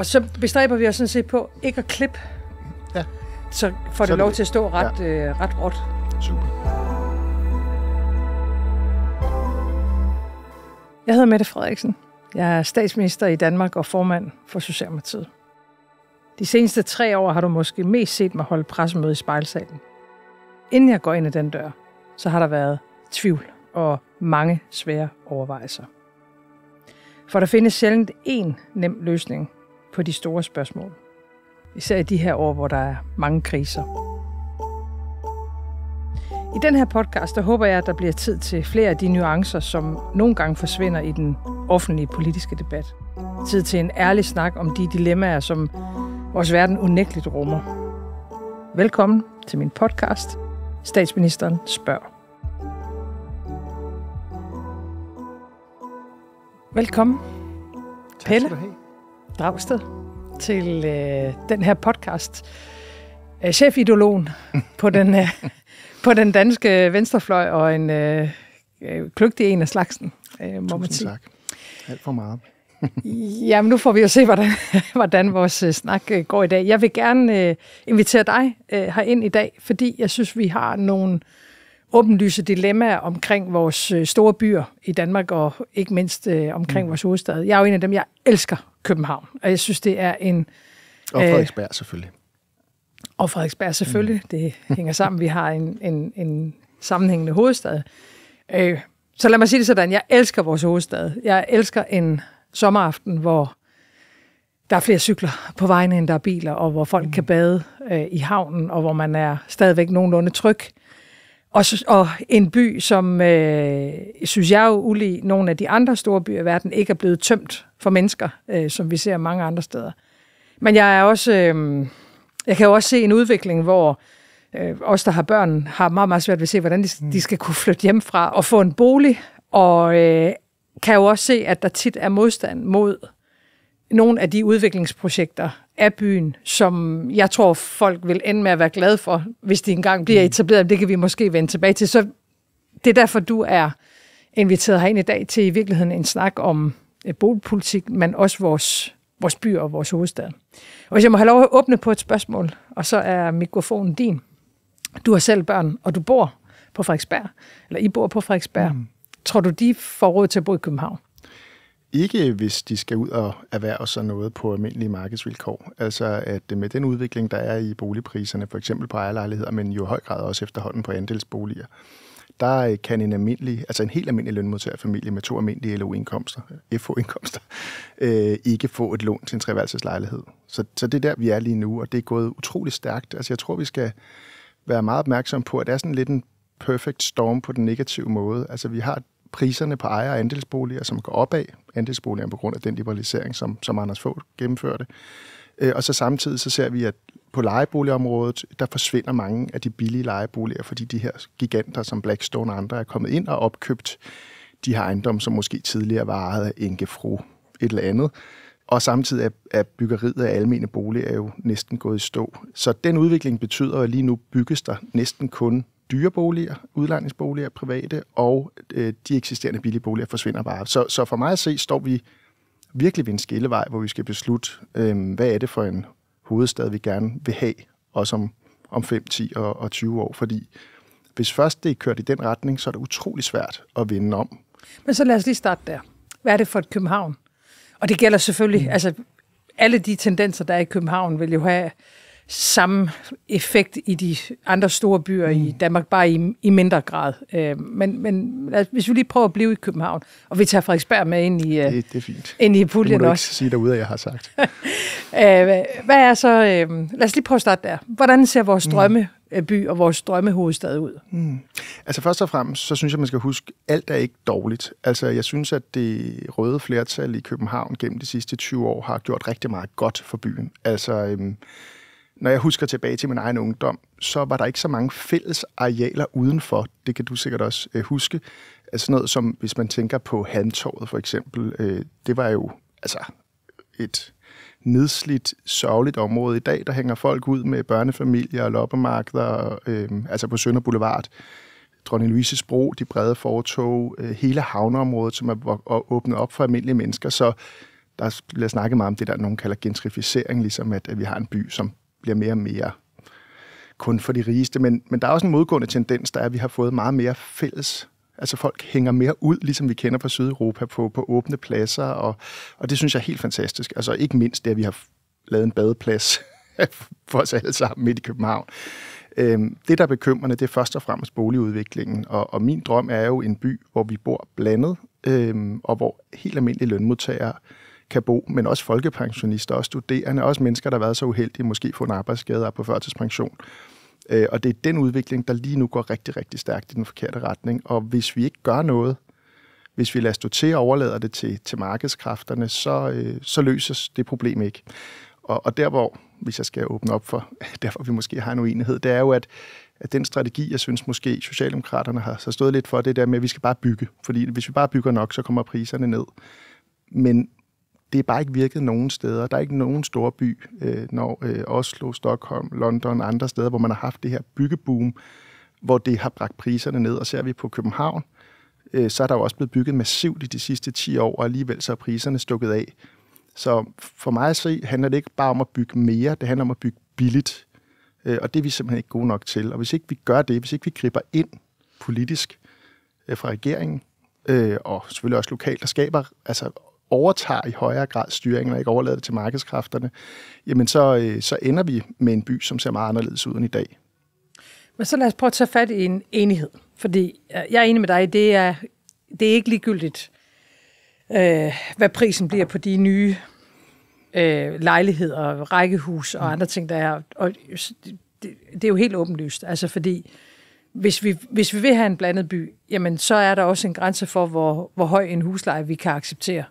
Og så bestræber vi os sådan set på ikke at klippe. Ja. Så får så det lov det. til at stå ret, ja. øh, ret råt. Super. Jeg hedder Mette Frederiksen. Jeg er statsminister i Danmark og formand for Socialdemokratiet. De seneste tre år har du måske mest set mig holde pressemøde i spejlsalen. Inden jeg går ind ad den dør, så har der været tvivl og mange svære overvejelser. For der findes sjældent én nem løsning på de store spørgsmål. Især i de her år, hvor der er mange kriser. I den her podcast, der håber jeg, at der bliver tid til flere af de nuancer, som nogle gange forsvinder i den offentlige politiske debat. Tid til en ærlig snak om de dilemmaer, som vores verden unægteligt rummer. Velkommen til min podcast, Statsministeren spørger. Velkommen. Tak Pelle. skal du have. Dragsted til øh, den her podcast. Øh, chefidologen på, den, øh, på den danske venstrefløj og en øh, øh kløgtig en af slagsen, øh, må Tusind man tak. Alt for meget. Jamen, nu får vi jo se, hvordan, hvordan vores øh, snak øh, går i dag. Jeg vil gerne øh, invitere dig øh, ind i dag, fordi jeg synes, vi har nogle åbenlyse dilemmaer omkring vores øh, store byer i Danmark, og ikke mindst øh, omkring mm. vores hovedstad. Jeg er jo en af dem, jeg elsker København. Og jeg synes, det er en... Og øh, Frederiksberg selvfølgelig. Og Frederiksberg selvfølgelig. Mm. Det hænger sammen. Vi har en, en, en sammenhængende hovedstad. Øh, så lad mig sige det sådan. Jeg elsker vores hovedstad. Jeg elsker en sommeraften, hvor der er flere cykler på vejene, end der er biler, og hvor folk mm. kan bade øh, i havnen, og hvor man er stadigvæk nogenlunde tryg. Og, og en by, som øh, synes jeg jo ulig nogle af de andre store byer i verden, ikke er blevet tømt for mennesker, øh, som vi ser mange andre steder. Men jeg er også, øh, jeg kan jo også se en udvikling, hvor øh, os, der har børn, har meget, meget svært ved at se, hvordan de, de mm. skal kunne flytte hjem fra og få en bolig. Og øh, kan jo også se, at der tit er modstand mod nogle af de udviklingsprojekter, af byen, som jeg tror, folk vil ende med at være glade for, hvis de engang bliver mm. etableret. Det kan vi måske vende tilbage til. Så det er derfor, du er inviteret herind i dag til i virkeligheden en snak om øh, boligpolitik, men også vores, vores by og vores hovedstad. Og hvis jeg må have lov at åbne på et spørgsmål, og så er mikrofonen din. Du har selv børn, og du bor på Frederiksberg, eller I bor på Frederiksberg. Mm. Tror du, de får råd til at bo i København? ikke, hvis de skal ud og erhverve sig noget på almindelige markedsvilkår. Altså at med den udvikling, der er i boligpriserne, for eksempel på ejerlejligheder, men jo i høj grad også efterhånden på andelsboliger, der kan en almindelig, altså en helt almindelig lønmodtagerfamilie med to almindelige LO-indkomster, FH-indkomster, øh, ikke få et lån til en treværelseslejlighed. Så, så det er der, vi er lige nu, og det er gået utrolig stærkt. Altså jeg tror, vi skal være meget opmærksom på, at det er sådan lidt en perfect storm på den negative måde. Altså vi har priserne på ejer- og andelsboliger, som går opad, andelsboligerne på grund af den liberalisering, som, som Anders Fogh gennemførte. Øh, og så samtidig så ser vi, at på lejeboligområdet, der forsvinder mange af de billige lejeboliger, fordi de her giganter som Blackstone og andre er kommet ind og opkøbt de her ejendomme, som måske tidligere varede ejet af Fru, et eller andet. Og samtidig er, er byggeriet af almene boliger jo næsten gået i stå. Så den udvikling betyder, at lige nu bygges der næsten kun dyre boliger, udlejningsboliger, private, og øh, de eksisterende billige boliger forsvinder bare. Så, så for mig at se, står vi virkelig ved en skillevej, hvor vi skal beslutte, øh, hvad er det for en hovedstad, vi gerne vil have, også om, om 5, 10 og, og 20 år. Fordi hvis først det er kørt i den retning, så er det utrolig svært at vende om. Men så lad os lige starte der. Hvad er det for et København? Og det gælder selvfølgelig, mm. altså alle de tendenser, der er i København, vil jo have samme effekt i de andre store byer mm. i Danmark, bare i, i mindre grad. Øh, men men lad, hvis vi lige prøver at blive i København, og vi tager Frederiksberg med ind i, øh, det, det er fint. Ind i puljen det må du også. ikke sige derude, at jeg har sagt. øh, hvad er så, øh, lad os lige prøve at starte der. Hvordan ser vores mm. Øh, by og vores drømmehovedstad ud? Mm. Altså først og fremmest, så synes jeg, man skal huske, alt er ikke dårligt. Altså jeg synes, at det røde flertal i København gennem de sidste 20 år har gjort rigtig meget godt for byen. Altså... Øh, når jeg husker tilbage til min egen ungdom, så var der ikke så mange fælles arealer udenfor. Det kan du sikkert også øh, huske. Altså noget som, hvis man tænker på handtåret for eksempel, øh, det var jo altså et nedslidt, sørgeligt område. I dag, der hænger folk ud med børnefamilier og loppemarkeder, øh, altså på Sønder Boulevard. Dronning Louise's Bro, de brede fortog, øh, hele havneområdet, som er åbnet op for almindelige mennesker. Så der bliver snakket meget om det, der nogen kalder gentrificering, ligesom at, at vi har en by, som bliver mere og mere kun for de rigeste. Men, men der er også en modgående tendens, der er, at vi har fået meget mere fælles Altså folk hænger mere ud, ligesom vi kender fra Sydeuropa, på, på åbne pladser, og, og det synes jeg er helt fantastisk. Altså ikke mindst det, at vi har lavet en badeplads for os alle sammen midt i København. Øhm, det, der er bekymrende, det er først og fremmest boligudviklingen, og, og min drøm er jo en by, hvor vi bor blandet, øhm, og hvor helt almindelige lønmodtagere øh, kan bo, men også folkepensionister, også studerende, også mennesker, der har været så uheldige, måske få en arbejdsskade og på førtidspension. Øh, og det er den udvikling, der lige nu går rigtig, rigtig stærkt i den forkerte retning. Og hvis vi ikke gør noget, hvis vi lader stå til og overlader det til, til markedskræfterne, så, øh, så løses det problem ikke. Og, og der hvor, hvis jeg skal åbne op for, derfor vi måske har en uenighed, det er jo, at, at den strategi, jeg synes måske Socialdemokraterne har så stået lidt for, det der med, at vi skal bare bygge. Fordi hvis vi bare bygger nok, så kommer priserne ned. Men det er bare ikke virket nogen steder. Der er ikke nogen store by, øh, når øh, Oslo, Stockholm, London og andre steder, hvor man har haft det her byggeboom, hvor det har bragt priserne ned. Og ser vi på København, øh, så er der jo også blevet bygget massivt i de sidste 10 år, og alligevel så er priserne stukket af. Så for mig at se, handler det ikke bare om at bygge mere, det handler om at bygge billigt. Øh, og det er vi simpelthen ikke gode nok til. Og hvis ikke vi gør det, hvis ikke vi griber ind politisk øh, fra regeringen, øh, og selvfølgelig også lokalt, der skaber altså, overtager i højere grad styringen og ikke overlader det til markedskræfterne, jamen så, øh, så ender vi med en by, som ser meget anderledes ud end i dag. Men så lad os prøve at tage fat i en enighed, fordi øh, jeg er enig med dig, det er, det er ikke ligegyldigt, øh, hvad prisen bliver på de nye øh, lejligheder, rækkehus og mm. andre ting, der er. Og det, det er jo helt åbenlyst, altså fordi hvis vi, hvis vi vil have en blandet by, jamen så er der også en grænse for, hvor, hvor høj en husleje vi kan acceptere.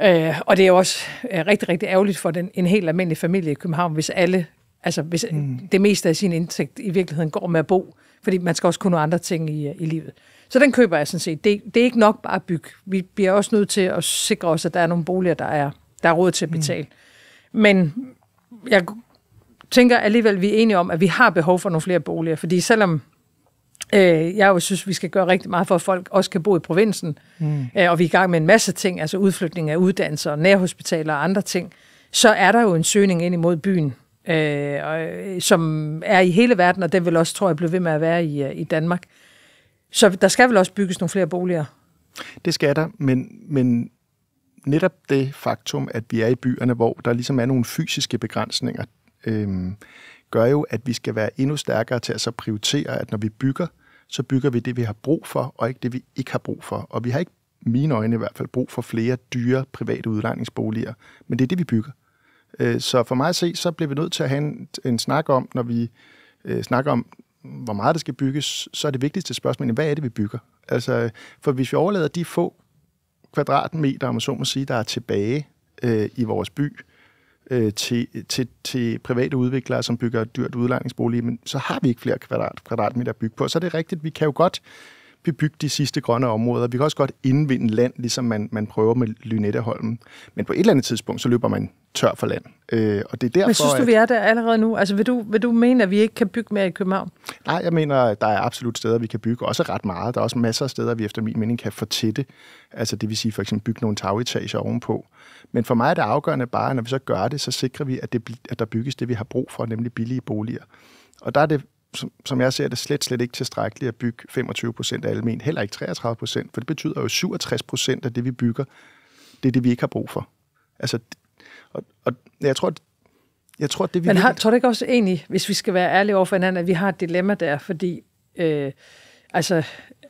Øh, og det er også øh, rigtig, rigtig ærgerligt for den, en helt almindelig familie i København, hvis alle, altså hvis mm. det meste af sin indtægt i virkeligheden går med at bo, fordi man skal også kunne nogle andre ting i, øh, i livet. Så den køber jeg sådan set. Det, det er ikke nok bare at bygge. Vi bliver også nødt til at sikre os, at der er nogle boliger, der er, der er råd til at mm. betale. Mm. Men jeg tænker alligevel, at vi er enige om, at vi har behov for nogle flere boliger, fordi selvom Øh, jeg synes, vi skal gøre rigtig meget for, at folk også kan bo i provinsen. Mm. Øh, og vi er i gang med en masse ting, altså udflytning af uddannelser nærhospitaler og andre ting. Så er der jo en søgning ind imod byen, øh, og, øh, som er i hele verden, og den vil også, tror jeg, blive ved med at være i, øh, i Danmark. Så der skal vel også bygges nogle flere boliger? Det skal der, men, men netop det faktum, at vi er i byerne, hvor der ligesom er nogle fysiske begrænsninger, øh, gør jo, at vi skal være endnu stærkere til at så prioritere, at når vi bygger, så bygger vi det, vi har brug for, og ikke det, vi ikke har brug for. Og vi har ikke, mine øjne i hvert fald, brug for flere dyre private udlejningsboliger, men det er det, vi bygger. Øh, så for mig at se, så bliver vi nødt til at have en, en snak om, når vi øh, snakker om, hvor meget der skal bygges, så er det vigtigste spørgsmål, hvad er det, vi bygger? Altså, for hvis vi overlader de få kvadratmeter, om så må sige, der er tilbage øh, i vores by, Øh, til, til, til private udviklere, som bygger et dyrt udlejningsbolig, men så har vi ikke flere kvadrat, kvadratmeter at bygge på. Så er det rigtigt, vi kan jo godt bebygge de sidste grønne områder. Vi kan også godt indvinde land, ligesom man, man prøver med Lynetteholmen. Men på et eller andet tidspunkt, så løber man tør for land. Øh, og det er derfor, Men synes du, at... vi er der allerede nu? Altså, vil du, vil du mene, at vi ikke kan bygge mere i København? Nej, jeg mener, at der er absolut steder, vi kan bygge, også ret meget. Der er også masser af steder, vi efter min mening kan fortætte. Altså, det vil sige for eksempel bygge nogle tagetager ovenpå. Men for mig er det afgørende bare, at når vi så gør det, så sikrer vi, at, det, at der bygges det, vi har brug for, nemlig billige boliger. Og der er det som, som jeg ser det, slet, slet ikke tilstrækkeligt at bygge 25 procent af almen, heller ikke 33 procent, for det betyder jo 67 procent af det, vi bygger, det er det, vi ikke har brug for. Altså, og, og jeg tror, jeg tror, det vi... Men har, tror du ikke også egentlig, hvis vi skal være ærlige over for hinanden, at vi har et dilemma der, fordi øh, altså,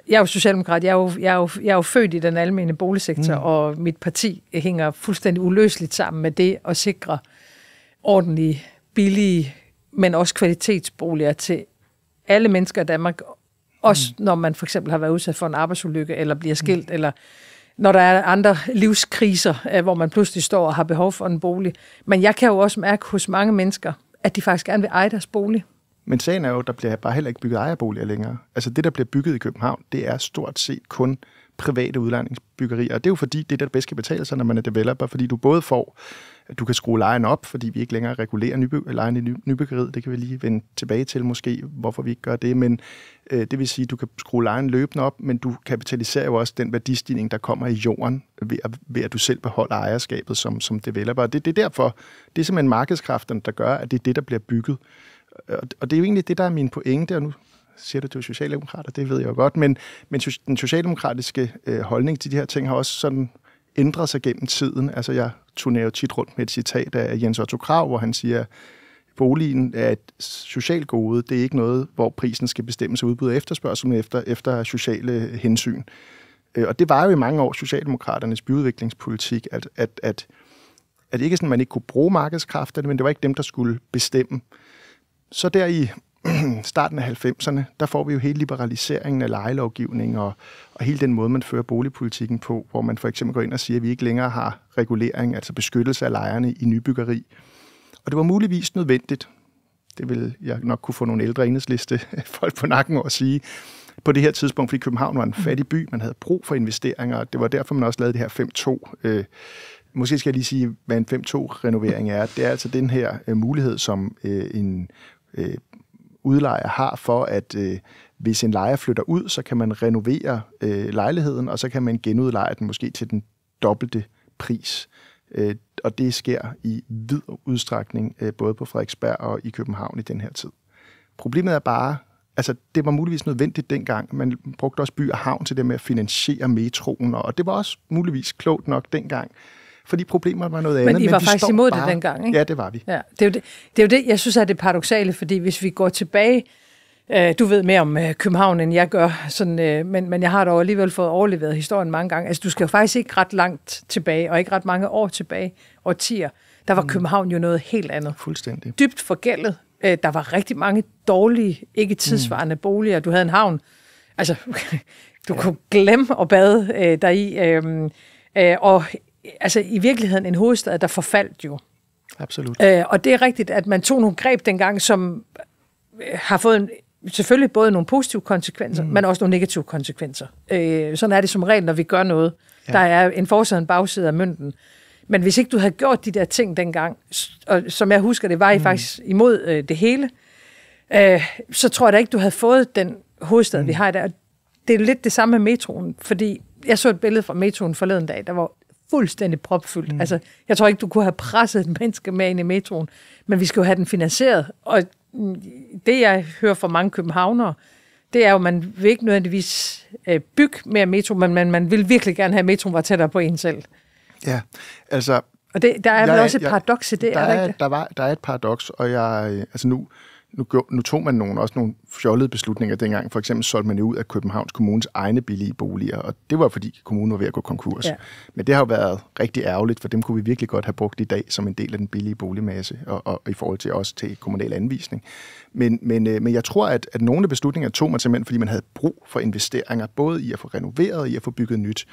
jeg er jo socialdemokrat, jeg er jo, jeg er jo, jeg er jo født i den almene boligsektor, mm. og mit parti hænger fuldstændig uløseligt sammen med det at sikre ordentlige, billige, men også kvalitetsboliger til alle mennesker i Danmark, også mm. når man for eksempel har været udsat for en arbejdsulykke, eller bliver mm. skilt, mm. eller når der er andre livskriser, øh, hvor man pludselig står og har behov for en bolig. Men jeg kan jo også mærke hos mange mennesker, at de faktisk gerne vil eje deres bolig. Men sagen er jo, at der bliver bare heller ikke bygget ejerboliger længere. Altså det, der bliver bygget i København, det er stort set kun øh, private udlejningsbyggerier. Og det er jo fordi, det er det, der bedst kan betale sig, når man er developer, fordi du både får, at du kan skrue lejen op, fordi vi ikke længere regulerer nyby- lejen i ny- nybyggeriet. Det kan vi lige vende tilbage til måske, hvorfor vi ikke gør det. Men øh, det vil sige, at du kan skrue lejen løbende op, men du kapitaliserer jo også den værdistigning, der kommer i jorden, ved at, ved at du selv beholder ejerskabet som, som developer. Og det, det er derfor, det er simpelthen markedskræfterne, der gør, at det er det, der bliver bygget. Og det er jo egentlig det, der er min pointe, og nu siger du, du er socialdemokrat, og det ved jeg jo godt, men, men den socialdemokratiske øh, holdning til de her ting har også sådan ændret sig gennem tiden. Altså, jeg turnerer jo tit rundt med et citat af Jens Otto Krav, hvor han siger, boligen er et socialt gode. Det er ikke noget, hvor prisen skal bestemmes af udbud og efterspørgsel efter, efter sociale hensyn. Øh, og det var jo i mange år Socialdemokraternes byudviklingspolitik, at, at, at, at ikke sådan, man ikke kunne bruge markedskræfterne, men det var ikke dem, der skulle bestemme. Så der i starten af 90'erne, der får vi jo hele liberaliseringen af lejelovgivningen og, og hele den måde, man fører boligpolitikken på, hvor man for eksempel går ind og siger, at vi ikke længere har regulering, altså beskyttelse af lejerne i nybyggeri. Og det var muligvis nødvendigt, det vil jeg nok kunne få nogle ældre enhedsliste folk på nakken over at sige, på det her tidspunkt, fordi København var en mm. fattig by, man havde brug for investeringer, og det var derfor, man også lavede det her 5-2. Øh, måske skal jeg lige sige, hvad en 5-2-renovering er. Det er altså den her øh, mulighed, som øh, en øh, udlejer har for, at øh, hvis en lejer flytter ud, så kan man renovere øh, lejligheden, og så kan man genudleje den måske til den dobbelte pris. Øh, og det sker i vid udstrækning, øh, både på Frederiksberg og i København i den her tid. Problemet er bare, altså det var muligvis nødvendigt dengang. Man brugte også by og havn til det med at finansiere metroen, og det var også muligvis klogt nok dengang fordi problemet var noget andet. Men I var men faktisk imod bare... det dengang, ikke? Ja, det var vi. Ja, det, er jo det, det er jo det, jeg synes er det paradoxale, fordi hvis vi går tilbage Øh, du ved mere om øh, København, end jeg gør, sådan, øh, men, men jeg har dog alligevel fået overleveret historien mange gange. Altså, du skal jo faktisk ikke ret langt tilbage, og ikke ret mange år tilbage, årtier. Der var mm. København jo noget helt andet. Fuldstændig. Dybt forgældet. Øh, der var rigtig mange dårlige, ikke mm. tidsvarende mm. boliger. Du havde en havn. Altså, du ja. kunne glemme at bade øh, deri. Øh, øh, og altså i virkeligheden en hovedstad, der forfaldt jo. Absolut. Øh, og det er rigtigt, at man tog nogle greb dengang, som øh, har fået en, selvfølgelig både nogle positive konsekvenser, mm. men også nogle negative konsekvenser. Øh, sådan er det som regel, når vi gør noget. Ja. Der er en forside og en bagside af mønten. Men hvis ikke du havde gjort de der ting dengang, og som jeg husker det, var I mm. faktisk imod øh, det hele, øh, så tror jeg da ikke, du havde fået den hovedstad, mm. vi har i dag. Det er lidt det samme med metroen, fordi jeg så et billede fra metroen forleden dag, der var fuldstændig propfyldt. Mm. Altså, jeg tror ikke, du kunne have presset en menneske med ind i metroen, men vi skal jo have den finansieret. Og det, jeg hører fra mange københavnere, det er jo, at man vil ikke nødvendigvis øh, bygge mere metro, men man, man vil virkelig gerne have, at metroen var tættere på en selv. Ja, altså... Og det, der er jo også et paradoks i det, der er, er der, ikke? Der, var, der er et paradoks, og jeg... Øh, altså nu, øh, nu, nu tog man nogle, også nogle fjollede beslutninger dengang. For eksempel solgte man ud af Københavns Kommunes egne billige boliger, og det var fordi kommunen var ved at gå konkurs. Ja. Men det har jo været rigtig ærgerligt, for dem kunne vi virkelig godt have brugt i dag som en del af den billige boligmasse, og, og i forhold til også til kommunal anvisning. Men, men, øh, men jeg tror, at, at nogle af beslutningerne tog man simpelthen, fordi man havde brug for investeringer, både i at få renoveret og i at få bygget nyt.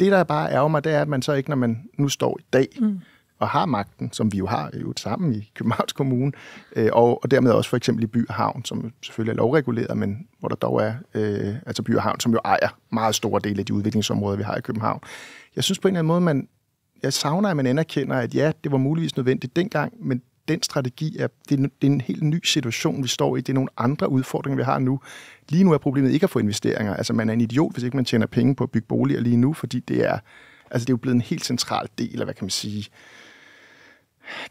Det, der bare ærger mig, det er, at man så ikke, når man nu står i dag, mm og har magten, som vi jo har jo sammen i Københavns Kommune, øh, og, og dermed også for eksempel i By og Havn, som selvfølgelig er lovreguleret, men hvor der dog er, øh, altså By og Havn, som jo ejer meget store dele af de udviklingsområder, vi har i København. Jeg synes på en eller anden måde, man, jeg savner, at man anerkender, at ja, det var muligvis nødvendigt dengang, men den strategi er, det er, det er en helt ny situation, vi står i. Det er nogle andre udfordringer, vi har nu. Lige nu er problemet ikke at få investeringer. Altså, man er en idiot, hvis ikke man tjener penge på at bygge boliger lige nu, fordi det er, altså, det er jo blevet en helt central del af, hvad kan man sige, øh,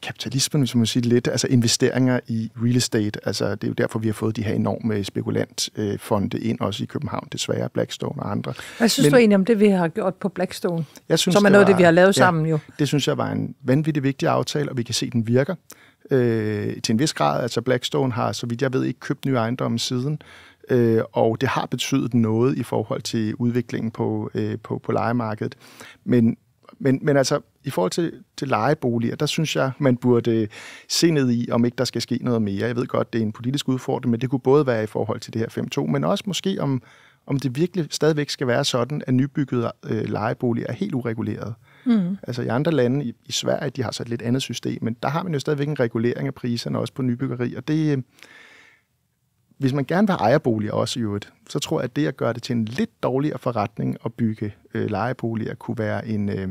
kapitalismen, hvis man må sige lidt, altså investeringer i real estate. Altså, det er jo derfor, vi har fået de her enorme spekulantfonde ind, også i København, desværre, Blackstone og andre. Hvad synes Men, du egentlig om det, vi har gjort på Blackstone? Jeg synes, som er noget af det, vi har lavet ja, sammen jo. Det synes jeg var en vanvittig vigtig aftale, og vi kan se, at den virker øh, til en vis grad. Altså Blackstone har, så vidt jeg ved, ikke købt nye ejendomme siden øh, og det har betydet noget i forhold til udviklingen på, øh, på, på legemarkedet. Men, men, men altså, i forhold til, til lejeboliger, der synes jeg, man burde øh, se ned i, om ikke der skal ske noget mere. Jeg ved godt, det er en politisk udfordring, men det kunne både være i forhold til det her 5.2, men også måske om, om det virkelig stadigvæk skal være sådan, at nybyggede øh, lejeboliger er helt ureguleret. Mm. Altså i andre lande, i, i Sverige, de har så et lidt andet system, men der har man jo stadigvæk en regulering af priserne, også på nybyggeri, og det... Øh, hvis man gerne vil have ejerboliger også i øvrigt, så tror jeg, at det at gøre det til en lidt dårligere forretning at bygge øh, lejeboliger kunne være en, øh,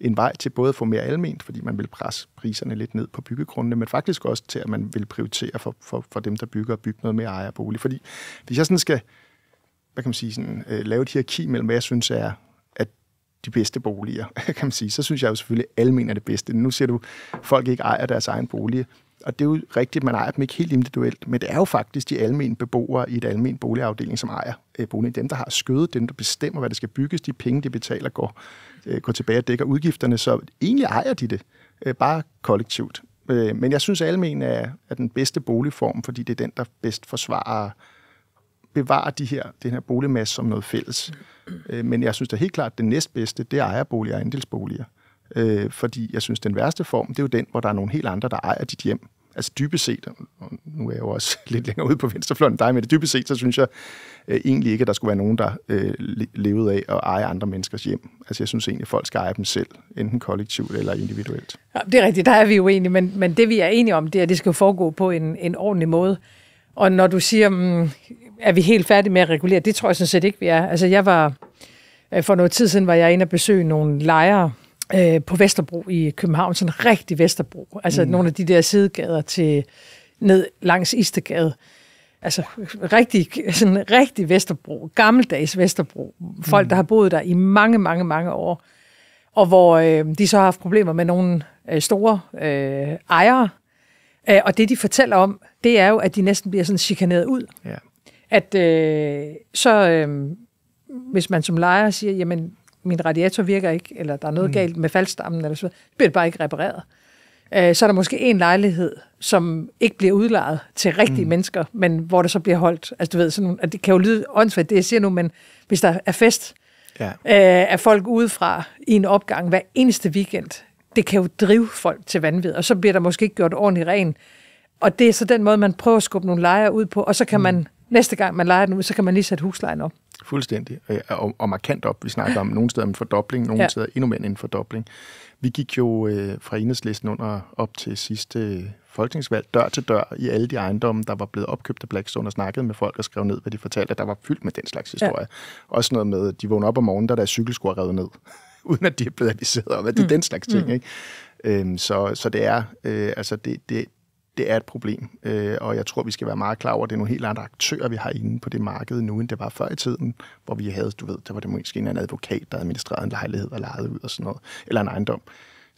en vej til både at få mere alment, fordi man vil presse priserne lidt ned på byggegrundene, men faktisk også til, at man vil prioritere for, for, for dem, der bygger og bygge noget mere ejerbolig. Fordi hvis jeg sådan skal hvad kan man sige, sådan, øh, lave et hierarki mellem, hvad jeg synes er de bedste boliger, kan man sige, så synes jeg jo selvfølgelig, at almen er det bedste. Nu ser du, folk ikke ejer deres egen bolig og det er jo rigtigt, man ejer dem ikke helt individuelt, men det er jo faktisk de almindelige beboere i et almindeligt boligafdeling, som ejer øh, boligen. Dem, der har skødet, dem, der bestemmer, hvad der skal bygges, de penge, de betaler, går, øh, går tilbage og dækker udgifterne, så egentlig ejer de det, øh, bare kollektivt. Øh, men jeg synes, at almen er, er den bedste boligform, fordi det er den, der bedst forsvarer bevare de her, den her boligmasse som noget fælles. Øh, men jeg synes da helt klart, at det næstbedste, det er ejerboliger og andelsboliger. Øh, fordi jeg synes, den værste form, det er jo den, hvor der er nogle helt andre, der ejer dit hjem altså dybest set, og nu er jeg jo også lidt længere ude på venstrefløjen end dig, men det dybest set, så synes jeg øh, egentlig ikke, at der skulle være nogen, der øh, levede af at eje andre menneskers hjem. Altså jeg synes egentlig, at folk skal eje dem selv, enten kollektivt eller individuelt. Ja, det er rigtigt, der er vi jo enige, men, men det vi er enige om, det er, at det skal foregå på en, en ordentlig måde. Og når du siger, mm, er vi helt færdige med at regulere, det tror jeg sådan set ikke, vi er. Altså jeg var, øh, for noget tid siden var jeg inde og besøge nogle lejere, Øh, på Vesterbro i København, sådan rigtig Vesterbro, altså mm. nogle af de der sidegader til ned langs Istegade. Altså rigtig, sådan rigtig Vesterbro, gammeldags Vesterbro. Folk, mm. der har boet der i mange, mange, mange år. Og hvor øh, de så har haft problemer med nogle øh, store øh, ejere. Øh, og det, de fortæller om, det er jo, at de næsten bliver sådan chikaneret ud. Ja. At øh, så, øh, hvis man som lejer siger, jamen min radiator virker ikke, eller der er noget mm. galt med faldstammen, eller så, bliver det bare ikke repareret. Øh, så er der måske en lejlighed, som ikke bliver udlejet til rigtige mm. mennesker, men hvor det så bliver holdt. Altså du ved, sådan nogle, at det kan jo lyde åndssvagt, det jeg siger nu, men hvis der er fest, ja. øh, folk udefra i en opgang hver eneste weekend, det kan jo drive folk til vanvid, og så bliver der måske ikke gjort ordentligt ren. Og det er så den måde, man prøver at skubbe nogle lejere ud på, og så kan mm. man, næste gang man lejer den ud, så kan man lige sætte huslejen op. Fuldstændig. Øh, og, og markant op. Vi snakker om nogle steder en fordobling, nogle ja. steder endnu mere end en fordobling. Vi gik jo øh, fra enhedslisten under op til sidste øh, folketingsvalg dør til dør i alle de ejendomme, der var blevet opkøbt af Blackstone og snakket med folk og skrev ned, hvad de fortalte, at der var fyldt med den slags historie. Ja. Også noget med, at de vågnede op om morgenen, der er deres revet ned, uden at de er blevet aviseret om, at det er mm. den slags ting. Mm. Ikke? Øhm, så, så det er, øh, altså det, det, det er et problem, øh, og jeg tror, vi skal være meget klar over, at det er nogle helt andre aktører, vi har inde på det marked nu, end det var før i tiden, hvor vi havde, du ved, der var det måske en advokat, der administrerede en lejlighed og lejede ud og sådan noget, eller en ejendom.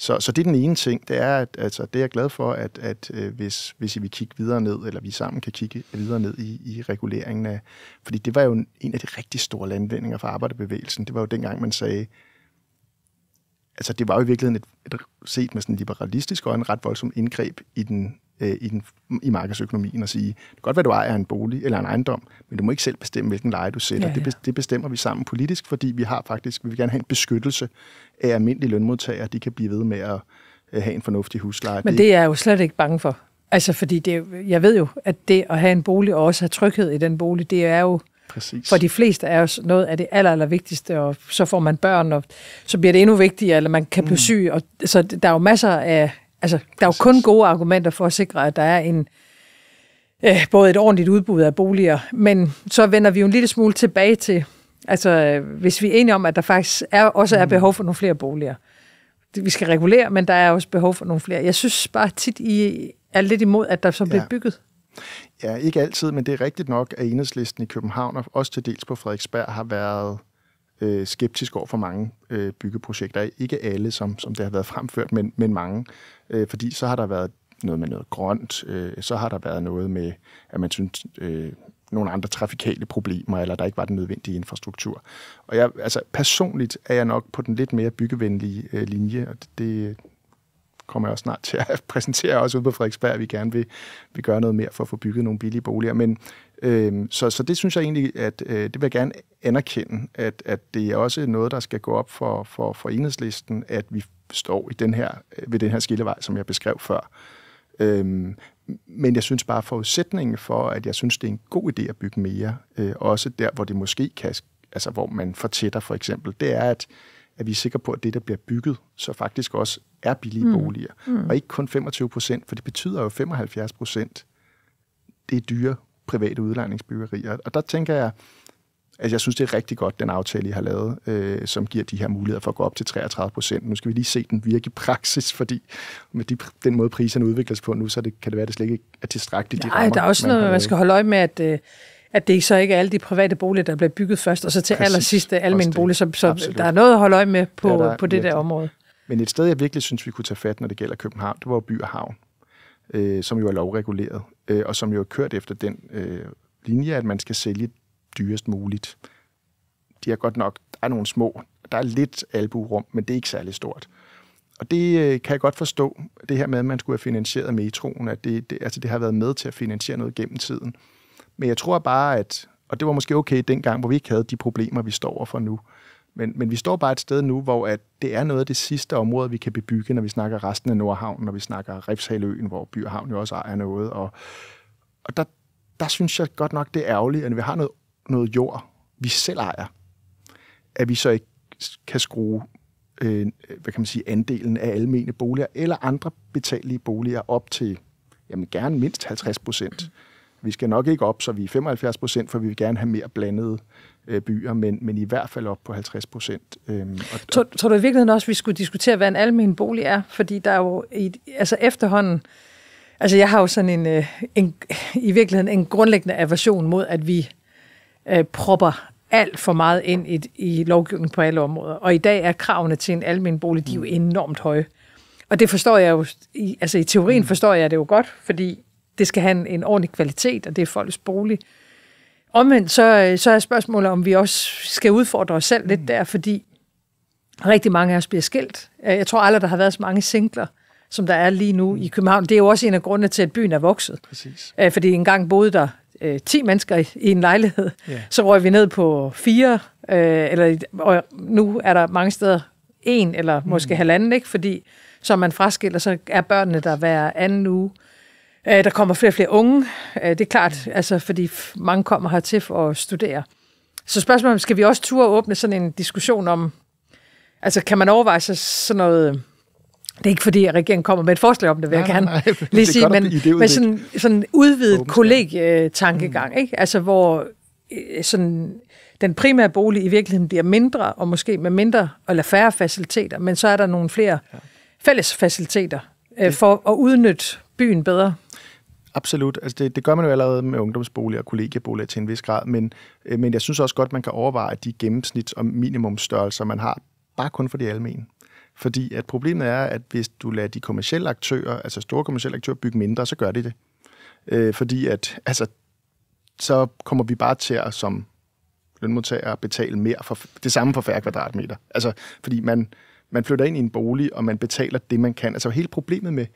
Så, så det er den ene ting, det er, at altså, det er jeg glad for, at, at øh, hvis, hvis vi kigge videre ned, eller vi sammen kan kigge videre ned i, i reguleringen af, fordi det var jo en, af de rigtig store landvindinger for arbejderbevægelsen. Det var jo dengang, man sagde, altså det var jo i virkeligheden et, et set med sådan en liberalistisk og en ret voldsom indgreb i den øh, i, den, i markedsøkonomien og sige, det kan godt være, du ejer en bolig eller en ejendom, men du må ikke selv bestemme, hvilken leje du sætter. Ja, ja. Det, det bestemmer vi sammen politisk, fordi vi har faktisk, vi vil gerne have en beskyttelse af almindelige lønmodtagere, de kan blive ved med at øh, have en fornuftig husleje. Men det er jeg jo slet ikke bange for. Altså, fordi det, jeg ved jo, at det at have en bolig og også have tryghed i den bolig, det er jo Præcis. For de fleste er også noget af det aller, aller vigtigste, og så får man børn, og så bliver det endnu vigtigere, eller man kan blive mm. syg. Og, så der er jo masser af, altså der er jo kun gode argumenter for at sikre, at der er en, øh, både et ordentligt udbud af boliger, men så vender vi jo en lille smule tilbage til, altså hvis vi er enige om, at der faktisk er, også er mm. behov for nogle flere boliger. Vi skal regulere, men der er også behov for nogle flere. Jeg synes bare tit, I er lidt imod, at der så bliver ja. bygget. Ja, ikke altid, men det er rigtigt nok, at enhedslisten i København, og også til dels på Frederiksberg, har været øh, skeptisk over for mange øh, byggeprojekter. Ikke alle, som, som det har været fremført, men, men mange. Øh, fordi så har der været noget med noget grønt, øh, så har der været noget med, at man synes, øh, nogle andre trafikale problemer, eller der ikke var den nødvendige infrastruktur. Og jeg, altså, personligt er jeg nok på den lidt mere byggevenlige øh, linje, og det, kommer jeg også snart til at præsentere også ude på Frederiksberg, at vi gerne vil, vil gøre noget mere for at få bygget nogle billige boliger. Men, øh, så, så det synes jeg egentlig, at øh, det vil jeg gerne anerkende, at, at det er også noget, der skal gå op for, for, for enhedslisten, at vi står i den her, øh, ved den her skillevej, som jeg beskrev før. Øh, men jeg synes bare, forudsætningen for, at jeg synes, det er en god idé at bygge mere, øh, også der, hvor det måske kan, altså hvor man fortætter for eksempel, det er, at at vi er sikre på, at det, der bliver bygget, så faktisk også er billige mm. boliger. Mm. Og ikke kun 25 procent, for det betyder jo 75 procent, det er dyre private udlejningsbyggerier. Og der tænker jeg, Altså, jeg synes, det er rigtig godt, den aftale, I har lavet, øh, som giver de her muligheder for at gå op til 33 procent. Nu skal vi lige se den virke i praksis, fordi med de, den måde, priserne udvikles på nu, så det, kan det være, at det slet ikke er tilstrækkeligt. Nej, de rammer, der er også noget, man skal holde øje med, at øh, at det så ikke er alle de private boliger, der bliver bygget først, og så til Præcis. allersidst øh, almindelige boliger, så, så der er noget at holde øje med på, ja, der, på det virkelig. der område. Men et sted, jeg virkelig synes, vi kunne tage fat, når det gælder København, det var By og Havn, øh, som jo er lovreguleret, øh, og som jo er kørt efter den øh, linje, at man skal sælge dyrest muligt. De er godt nok, der er nogle små, der er lidt albuerum, men det er ikke særlig stort. Og det øh, kan jeg godt forstå, det her med, at man skulle have finansieret metroen, at det, det, altså det har været med til at finansiere noget gennem tiden. Men jeg tror bare, at, og det var måske okay dengang, hvor vi ikke havde de problemer, vi står overfor nu, men, men vi står bare et sted nu, hvor at det er noget af det sidste område, vi kan bebygge, når vi snakker resten af Nordhavn, når vi snakker Riftshaløen, hvor Byhavn jo også ejer noget. Og, og der, der synes jeg godt nok, det er ærgerligt, at vi har noget, noget jord, vi selv ejer, at vi så ikke kan skrue øh, hvad kan man sige, andelen af almene boliger eller andre betalelige boliger op til jamen gerne mindst 50 procent. Mm. Vi skal nok ikke op, så vi er 75 procent, for vi vil gerne have mere blandede øh, byer, men, men i hvert fald op på 50 procent. Øh, tror, tror du i virkeligheden også, at vi skulle diskutere, hvad en almen bolig er? Fordi der er jo et, altså efterhånden... Altså jeg har jo sådan en, øh, en, i virkeligheden en grundlæggende aversion mod, at vi øh, propper alt for meget ind i, i lovgivning på alle områder. Og i dag er kravene til en almen bolig, de er jo mm. enormt høje. Og det forstår jeg jo, i, altså i teorien mm. forstår jeg det jo godt, fordi det skal have en, en ordentlig kvalitet, og det er folks bolig. Omvendt så, øh, så er spørgsmålet, om vi også skal udfordre os selv lidt mm. der, fordi rigtig mange af os bliver skilt. Øh, jeg tror aldrig, der har været så mange singler, som der er lige nu i mm. København. Det er jo også en af grundene til, at byen er vokset. Præcis. Øh, fordi engang boede der øh, 10 mennesker i, en lejlighed. Yeah. Så røg vi ned på fire, øh, eller, og nu er der mange steder en eller måske mm. halvanden, ikke? fordi så man fraskilt, og så er børnene der hver anden uge. Øh, der kommer flere og flere unge, øh, det er klart, altså, fordi mange kommer hertil for at studere. Så spørgsmålet er, skal vi også turde åbne sådan en diskussion om, altså kan man overveje sig sådan noget, det er ikke fordi, at regeringen kommer med et forslag om det, vil nej, jeg gerne nej, nej. lige sige, godt, men, men sådan, sådan udvidet kollegietankegang, mm. ikke? Altså hvor øh, sådan, den primære bolig i virkeligheden bliver mindre, og måske med mindre eller færre faciliteter, men så er der nogle flere ja. fælles faciliteter øh, for at udnytte byen bedre. Absolut. Altså det, det gør man jo allerede med ungdomsboliger og kollegieboliger til en vis grad, men, øh, men jeg synes også godt, man kan overveje de gennemsnits- og minimumstørrelser, man har, bare kun for de almene. Fordi at problemet er, at hvis du lader de kommersielle aktører, altså store kommersielle aktører, bygge mindre, så gør de det. Øh, fordi at, altså, så kommer vi bare til at som lønmodtagere betale mere for det samme for færre kvadratmeter. Altså, fordi man, man flytter ind i en bolig, og man betaler det, man kan. Altså hele problemet med,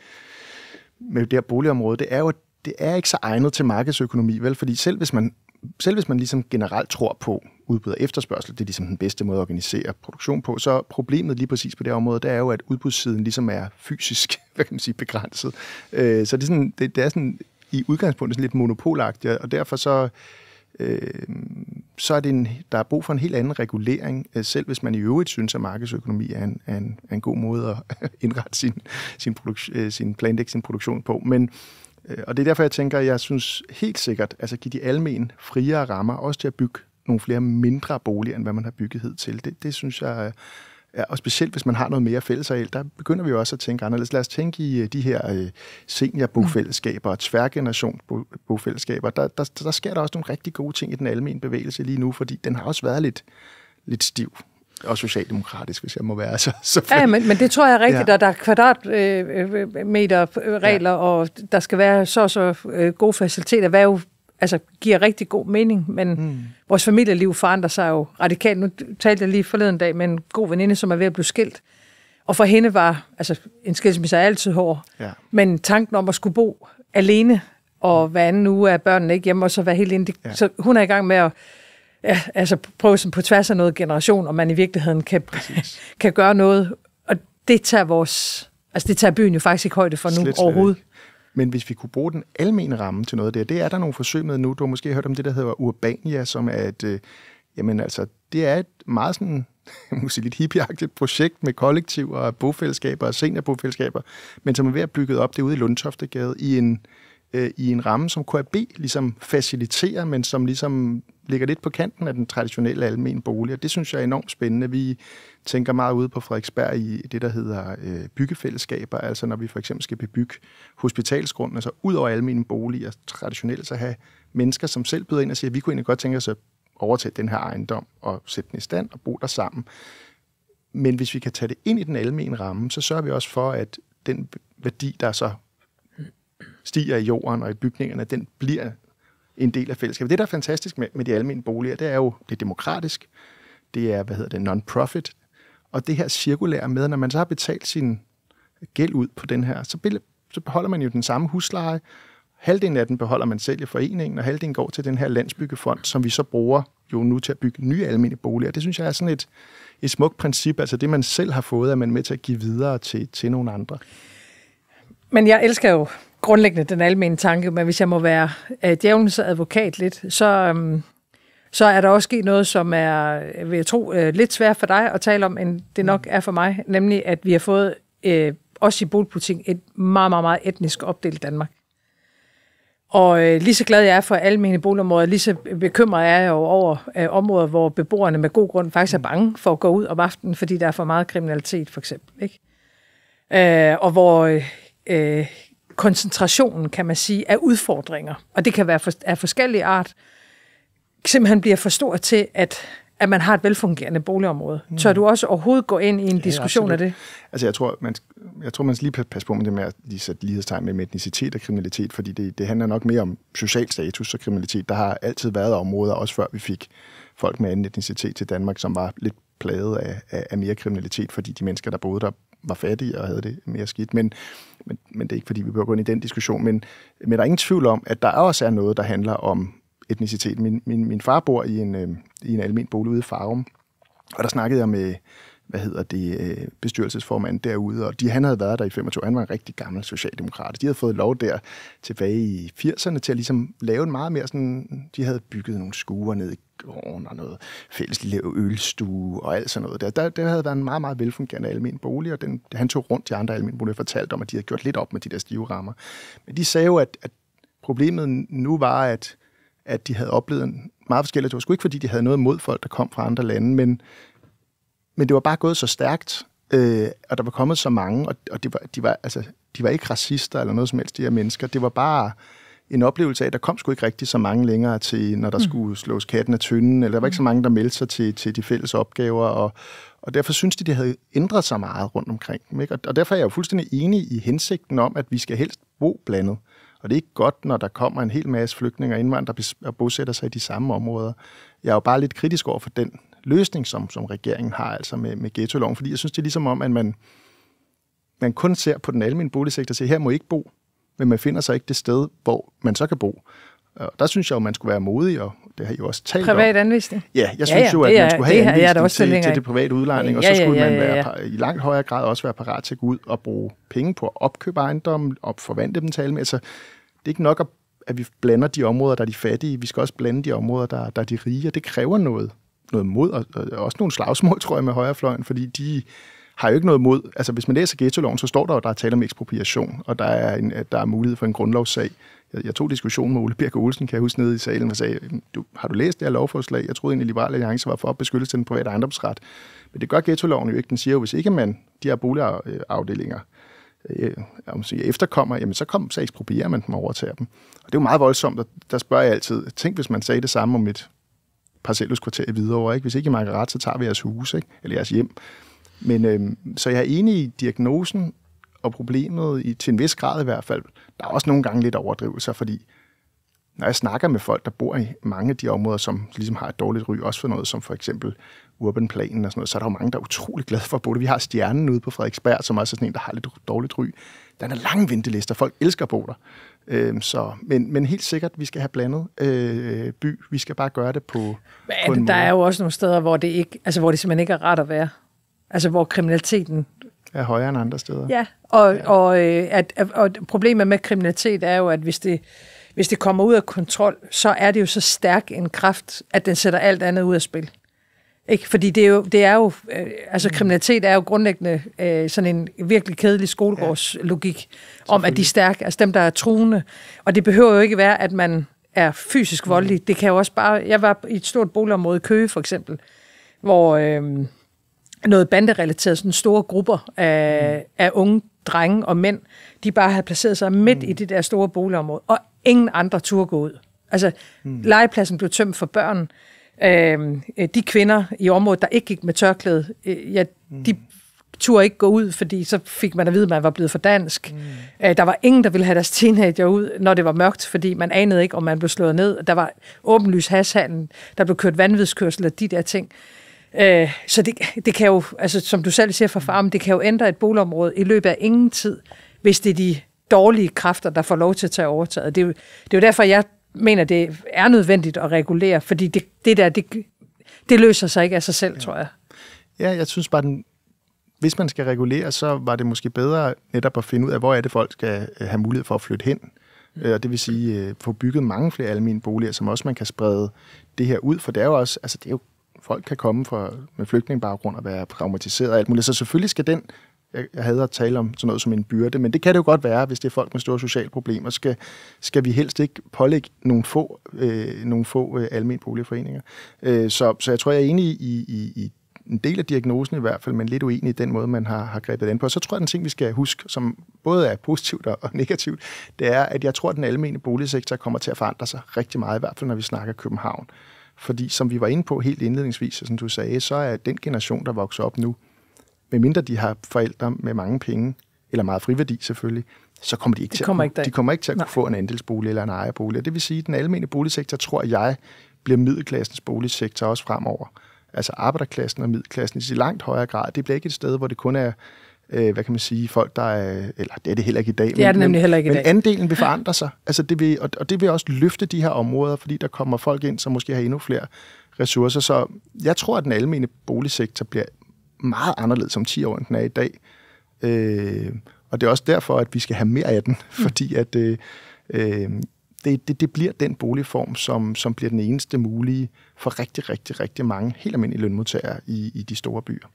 med det her boligområde, det er jo, det er ikke så egnet til markedsøkonomi, vel? Fordi selv hvis man, selv hvis man ligesom generelt tror på udbud og efterspørgsel, det er ligesom den bedste måde at organisere produktion på, så problemet lige præcis på det område, det er jo, at udbudssiden ligesom er fysisk, hvad kan man sige, begrænset. Øh, så det er, sådan, det, det er sådan i udgangspunktet sådan lidt monopolagtigt, og derfor så øh, så er det en, der er brug for en helt anden regulering, øh, selv hvis man i øvrigt synes, at markedsøkonomi er en, er en, er en god måde at indrette sin, sin, produk- øh, sin planlæg, sin produktion på. Men, øh, og det er derfor, jeg tænker, at jeg synes helt sikkert, altså give de almen friere rammer, også til at bygge nogle flere mindre boliger, end hvad man har bygget hed til. Det, det synes jeg Ja, og specielt hvis man har noget mere fællesareal, der begynder vi jo også at tænke anderledes. Lad os tænke i øh, de her øh, seniorbofællesskaber og tværgenerationsbofællesskaber. Der, der, der sker der også nogle rigtig gode ting i den almen bevægelse lige nu, fordi den har også været lidt, lidt stiv og socialdemokratisk, hvis jeg må være så... så ja, men, men det tror jeg er rigtigt, ja. og der er kvadratmeter øh, øh, regler, ja. og der skal være så så gode faciliteter. Hvad er jo altså, giver rigtig god mening, men mm. vores familieliv forandrer sig jo radikalt. Nu talte jeg lige forleden dag med en god veninde, som er ved at blive skilt, og for hende var, altså en skilsmisse er altid hård, ja. men tanken om at skulle bo alene, og mm. hver anden uge er børnene ikke hjemme, og så være helt inde, ja. så hun er i gang med at ja, altså, prøve sådan på tværs af noget generation, om man i virkeligheden kan, kan gøre noget, og det tager vores, altså det tager byen jo faktisk ikke højde for slet, nu slet overhovedet. Ikke. Men hvis vi kunne bruge den almene ramme til noget der, det er der nogle forsøg med nu. Du har måske hørt om det, der hedder Urbania, som er et... Øh, jamen altså, det er et meget sådan måske lidt hippieagtigt projekt med kollektiver og bofællesskaber og seniorbofællesskaber, men som er ved at bygget op derude i Lundtoftegade i en, øh, i en ramme, som KAB ligesom faciliterer, men som ligesom ligger lidt på kanten af den traditionelle almen bolig, og det synes jeg er enormt spændende. Vi tænker meget ude på Frederiksberg i det, der hedder øh, byggefællesskaber. Altså når vi for eksempel skal bebygge hospitalsgrunden, altså ud over almindelige boliger, traditionelt så have mennesker, som selv byder ind og siger, at vi kunne egentlig godt tænke os at overtage den her ejendom og sætte den i stand og bo der sammen. Men hvis vi kan tage det ind i den almene ramme, så sørger vi også for, at den værdi, der så stiger i jorden og i bygningerne, den bliver en del af fællesskabet. Det, der er fantastisk med, med de almindelige boliger, det er jo, det er demokratisk, det er, hvad hedder det, non-profit, og det her cirkulære med, når man så har betalt sin gæld ud på den her, så, be, så beholder man jo den samme husleje. Halvdelen af den beholder man selv i foreningen, og halvdelen går til den her landsbyggefond, som vi så bruger jo nu til at bygge nye almindelige boliger. Det synes jeg er sådan et, et smukt princip, altså det man selv har fået, er man med til at give videre til, til nogle andre. Men jeg elsker jo grundlæggende den almindelige tanke, men hvis jeg må være øh, djævelens advokat lidt, så, øhm, så er der også sket noget, som er, vil jeg tro, øh, lidt svært for dig at tale om, end det mm. nok er for mig, nemlig at vi har fået, øh, også i boligpolitik, et meget, meget, meget etnisk opdelt Danmark. Og øh, lige så glad jeg er for mine boligområder, lige så bekymret er jeg jo over øh, områder, hvor beboerne med god grund faktisk er bange for at gå ud om aftenen, fordi der er for meget kriminalitet, for eksempel. Ikke? Øh, og hvor øh, koncentrationen, kan man sige, af udfordringer, og det kan være for, af forskellige art, simpelthen bliver for stor til, at at man har et velfungerende boligområde. Mm. Tør du også overhovedet gå ind i en ja, diskussion absolut. af det? Altså, jeg tror, man, jeg tror, man skal lige passe på med det med at lige sætte lighedstegn med etnicitet og kriminalitet, fordi det, det handler nok mere om social status og kriminalitet. Der har altid været områder, også før vi fik folk med anden etnicitet til Danmark, som var lidt plaget af, af, af mere kriminalitet, fordi de mennesker, der boede der, var fattige og havde det mere skidt. Men, men, men det er ikke, fordi vi bør gå ind i den diskussion. Men, men der er ingen tvivl om, at der også er noget, der handler om etnicitet. Min, min, min far bor i en, øh, i en almen bolig ude i Farum, og der snakkede jeg med hvad hedder det, øh, bestyrelsesformanden derude, og de, han havde været der i 25 han var en rigtig gammel socialdemokrat. De havde fået lov der tilbage i 80'erne til at ligesom lave en meget mere sådan, de havde bygget nogle skuer ned i gården og noget fælles lille ølstue og alt sådan noget. Der, der, der havde været en meget, meget velfungerende almen bolig, og den, han tog rundt de andre almen boliger og fortalte om, at de havde gjort lidt op med de der stive rammer. Men de sagde jo, at, at problemet nu var, at at de havde oplevet en meget forskellig. Det var sgu ikke, fordi de havde noget mod folk, der kom fra andre lande, men, men det var bare gået så stærkt, øh, og der var kommet så mange, og, og det var, de, var, altså, de var ikke racister eller noget som helst, de her mennesker. Det var bare en oplevelse af, at der kom sgu ikke rigtig så mange længere til, når der mm. skulle slås katten af tynden, eller der var ikke så mm. mange, der meldte sig til, til de fælles opgaver, og, og derfor synes de, det havde ændret sig meget rundt omkring. Ikke? Og, og derfor er jeg jo fuldstændig enig i hensigten om, at vi skal helst bo blandet. Mm. Og det er ikke godt, når der kommer en hel masse flygtninge og indvandrere og bosætter sig i de samme områder. Jeg er jo bare lidt kritisk over for den løsning, som, som regeringen har altså med, med ghetto-loven, fordi jeg synes, det er ligesom om, at man, man kun ser på den almindelige boligsektor og siger, her må I ikke bo, men man finder sig ikke det sted, hvor man så kan bo. Og der synes jeg jo, man skulle være modig, og det har I jo også talt Privat om. Privat anvisning? Ja, jeg synes ja, ja, jo, at er, man skulle have det anvisning det også til, til det private udlejning, ja, og så skulle ja, ja, ja, man være, ja. i langt højere grad også være parat til at gå ud og bruge penge på at opkøbe ejendommen og forvandle dem til almindelige. Altså, det er ikke nok, at, at vi blander de områder, der er de fattige, vi skal også blande de områder, der, der er de rige, og det kræver noget, noget mod, og, og også nogle slagsmål, tror jeg, med højrefløjen, fordi de har jo ikke noget mod. Altså, hvis man læser ghetto-loven, så står der jo, at der er tale om ekspropriation, og der er, en, der er mulighed for en grundlovssag jeg, jeg tog diskussionen med Ole Birke Olsen, kan jeg huske, nede i salen og sagde, du, har du læst det her lovforslag? Jeg troede egentlig, Liberale Alliance var for at beskytte den private ejendomsret. Men det gør ghetto-loven jo ikke. Den siger jo, hvis ikke man, de her boligafdelinger, øh, om siger, efterkommer, jamen så, kom, så eksproprierer man dem og overtager dem. Og det er jo meget voldsomt, og der spørger jeg altid, tænk hvis man sagde det samme om et kvarter i Hvidovre, ikke? hvis ikke I makker ret, så tager vi jeres hus, ikke? eller jeres hjem. Men øh, så jeg er enig i diagnosen, og problemet i, til en vis grad i hvert fald, der er også nogle gange lidt overdrivelser, fordi når jeg snakker med folk, der bor i mange af de områder, som ligesom har et dårligt ry, også for noget som for eksempel urban Plan og sådan noget, så er der jo mange, der er utrolig glade for at bo der. Vi har Stjernen ude på Frederiksberg, som også er sådan en, der har lidt dårligt ry. Der er lange ventelister. Folk elsker at bo der. Øh, så, men, men helt sikkert, vi skal have blandet øh, by. Vi skal bare gøre det på, men, på en Der måde. er jo også nogle steder, hvor det, ikke, altså, hvor det simpelthen ikke er ret at være. Altså, hvor kriminaliteten er højere end andre steder. Ja, og, ja. og, øh, at, og problemet med kriminalitet er jo, at hvis det, hvis det kommer ud af kontrol, så er det jo så stærk en kraft, at den sætter alt andet ud af spil. Ikke? Fordi det er jo, det er jo øh, altså mm. kriminalitet er jo grundlæggende øh, sådan en virkelig kedelig skolegårdslogik ja. om, at de er stærke, altså dem, der er truende. Og det behøver jo ikke være, at man er fysisk voldelig. Mm. Det kan jo også bare... Jeg var i et stort boligområde i Køge, for eksempel, hvor... Øh, noget banderelateret, sådan store grupper af, mm. af unge drenge og mænd, de bare havde placeret sig midt mm. i det der store boligområde, og ingen andre turde gå ud. Altså, mm. legepladsen blev tømt for børn. Øhm, øh, de kvinder i området, der ikke gik med tørklæde, øh, ja, mm. de turde ikke gå ud, fordi så fik man at vide, at man var blevet for dansk. Mm. Øh, der var ingen, der ville have deres teenager ud, når det var mørkt, fordi man anede ikke, om man blev slået ned. Der var åbenlys hashandel, der blev kørt vanvidskørsel og de der ting. Øh, Øh, så det, det kan jo, altså, som du selv siger fra farmen, det kan jo ændre et boligområde i løbet af ingen tid, hvis det er de dårlige kræfter, der får lov til at tage overtaget. Det er jo, det er jo derfor, jeg mener, det er nødvendigt at regulere, fordi det, det der, det, det løser sig ikke af sig selv, ja. tror jeg. Ja, jeg synes bare, den, hvis man skal regulere, så var det måske bedre netop at finde ud af, hvor er det, folk skal øh, have mulighed for at flytte hen. Mm. Øh, og det vil sige, få bygget mange flere almindelige boliger, som også man kan sprede det her ud, for det er jo også, altså det er jo folk kan komme fra, med flygtningbaggrund og være traumatiseret og alt muligt. Så selvfølgelig skal den, jeg, jeg havde at tale om sådan noget som en byrde, men det kan det jo godt være, hvis det er folk med store sociale problemer, skal, skal vi helst ikke pålægge nogle få, øh, nogle få øh, almindelige boligforeninger. Øh, så, så jeg tror, jeg er enig i, i, i en del af diagnosen i hvert fald, men lidt uenig i den måde, man har, har grebet den på. så tror jeg, at den ting, vi skal huske, som både er positivt og, negativt, det er, at jeg tror, at den almene boligsektor kommer til at forandre sig rigtig meget, i hvert fald når vi snakker København. Fordi som vi var inde på helt indledningsvis, som du sagde, så er den generation, der vokser op nu, medmindre de har forældre med mange penge, eller meget friværdi selvfølgelig, så kommer de ikke, de til, kommer at, ikke de kommer ikke til at kunne få en andelsbolig eller en ejerbolig. Det vil sige, at den almindelige boligsektor, tror jeg, bliver middelklassens boligsektor også fremover. Altså arbejderklassen og middelklassen i langt højere grad. Det bliver ikke et sted, hvor det kun er øh, hvad kan man sige, folk, der er, eller det er det heller ikke i dag. Det men, er det nemlig heller ikke men, i dag. Men andelen vil forandre sig, altså det vil, og, og det vil også løfte de her områder, fordi der kommer folk ind, som måske har endnu flere ressourcer. Så jeg tror, at den almene boligsektor bliver meget anderledes om 10 år, end den er i dag. Øh, og det er også derfor, at vi skal have mere af den, mm. fordi at øh, øh, det, det, det bliver den boligform, som, som bliver den eneste mulige for rigtig, rigtig, rigtig mange helt almindelige lønmodtagere i, i de store byer.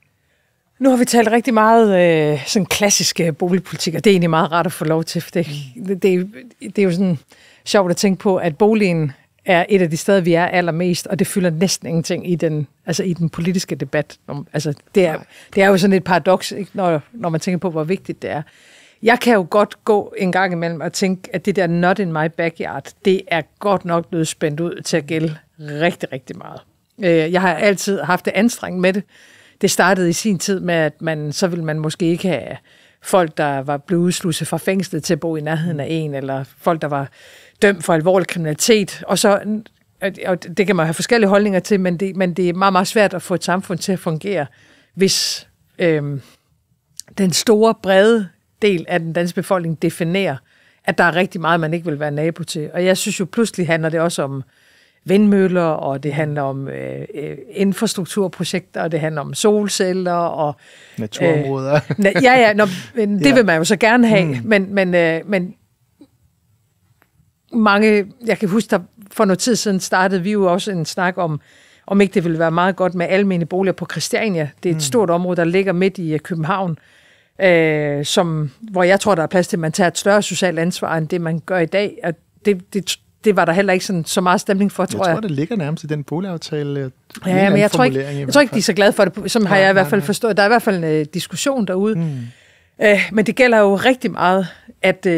Nu har vi talt rigtig meget øh, sådan klassiske øh, boligpolitik, og det er egentlig meget rart at få lov til, for det, det, mm. det, det er jo sådan sjovt at tænke på, at boligen er et af de steder, vi er allermest, og det fylder næsten ingenting i den, altså i den politiske debat. Altså, det, er, det er jo sådan et paradoks, ikke? Når, når man tænker på, hvor vigtigt det er. Jeg kan jo godt gå en gang imellem og tænke, at det der not in my backyard, det er godt nok blevet spændt ud til at gælde rigtig, rigtig meget. Øh, jeg har altid haft det anstrengt med det, det startede i sin tid med, at man, så ville man måske ikke have folk, der var blevet udslusset fra fængslet til at bo i nærheden af en, eller folk, der var dømt for alvorlig kriminalitet. Og så, og det kan man have forskellige holdninger til, men det, men det er meget, meget svært at få et samfund til at fungere, hvis øhm, den store, brede del af den danske befolkning definerer, at der er rigtig meget, man ikke vil være nabo til. Og jeg synes jo, pludselig handler det også om, øh, vindmøller, og det handler om øh, øh, infrastrukturprojekter, og det handler om solceller og... Øh, Naturområder. Øh, ja, ja, nå, det ja. vil man jo så gerne have, mm. men, men, øh, men mange... Jeg kan huske, der for noget tid siden startede vi jo også en snak om, om ikke det ville være meget godt med almindelige boliger på Christiania. Det er et mm. stort område, der ligger midt i øh, København, øh, som, hvor jeg tror, der er plads til, at man tager et større socialt ansvar, end det man gør i dag. Og det, det det var der heller ikke sådan, så meget stemning for, tror jeg. Jeg tror, det ligger nærmest i den boligaftale. Ja, men jeg tror, ikke, jeg tror ikke, de er så glade for det. Som har jeg i hvert fald nej, nej. forstået. Der er i hvert fald en uh, diskussion derude. Mm. Uh, men det gælder jo rigtig meget, at uh,